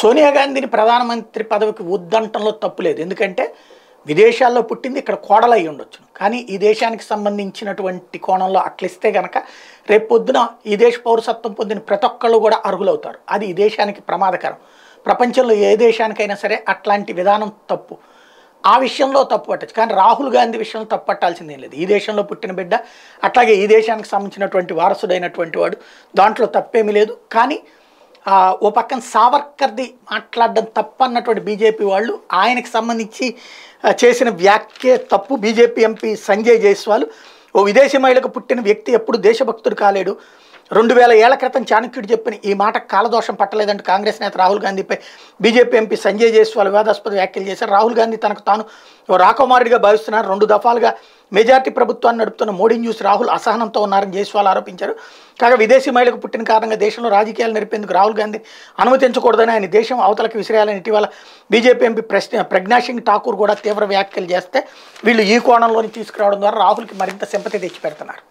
సోనియా గాంధీని ప్రధానమంత్రి పదవికి వద్దంటంలో లేదు ఎందుకంటే విదేశాల్లో పుట్టింది ఇక్కడ కోడలై ఉండొచ్చు కానీ ఈ దేశానికి సంబంధించినటువంటి కోణంలో అట్లిస్తే గనక రేపు పొద్దున ఈ దేశ పౌరసత్వం పొందిన ప్రతి ఒక్కళ్ళు కూడా అర్హులవుతారు అది ఈ దేశానికి ప్రమాదకరం ప్రపంచంలో ఏ దేశానికైనా సరే అట్లాంటి విధానం తప్పు ఆ విషయంలో తప్పు పట్టచ్చు కానీ రాహుల్ గాంధీ విషయంలో తప్పు పట్టాల్సిందేం లేదు ఈ దేశంలో పుట్టిన బిడ్డ అట్లాగే ఈ దేశానికి సంబంధించినటువంటి వారసుడైనటువంటి వాడు దాంట్లో తప్పేమీ లేదు కానీ ఓ పక్కన సావర్కర్ది మాట్లాడడం తప్పు అన్నటువంటి బీజేపీ వాళ్ళు ఆయనకు సంబంధించి చేసిన వ్యాఖ్యే తప్పు బీజేపీ ఎంపీ సంజయ్ జైస్వాల్ ఓ విదేశీ మహిళకు పుట్టిన వ్యక్తి ఎప్పుడు దేశభక్తుడు కాలేడు రెండు వేల ఏళ్ల క్రితం చాణక్యుడు చెప్పిన ఈ మాట కాలదోషం పట్టలేదంటూ కాంగ్రెస్ నేత రాహుల్ గాంధీపై బీజేపీ ఎంపీ సంజయ్ జైస్వాల్ వివాదాస్పద వ్యాఖ్యలు చేశారు రాహుల్ గాంధీ తనకు తాను రాకుమారుడిగా భావిస్తున్నారు రెండు దఫాలుగా మెజార్టీ ప్రభుత్వాన్ని నడుపుతున్న మోడీని చూసి రాహుల్ అసహనంతో ఉన్నారని జైస్వాల్ ఆరోపించారు కాగా విదేశీ మహిళకు పుట్టిన కారణంగా దేశంలో రాజకీయాలు నడిపేందుకు రాహుల్ గాంధీ అనుమతించకూడదని ఆయన దేశం అవతలకు విసిరేయాలని ఇటీవల బీజేపీ ఎంపీ ప్రశ్న ప్రజ్ఞాసింగ్ ఠాకూర్ కూడా తీవ్ర వ్యాఖ్యలు చేస్తే వీళ్ళు ఈ కోణంలోని తీసుకురావడం ద్వారా రాహుల్కి మరింత సింపతి తెచ్చిపెడుతున్నారు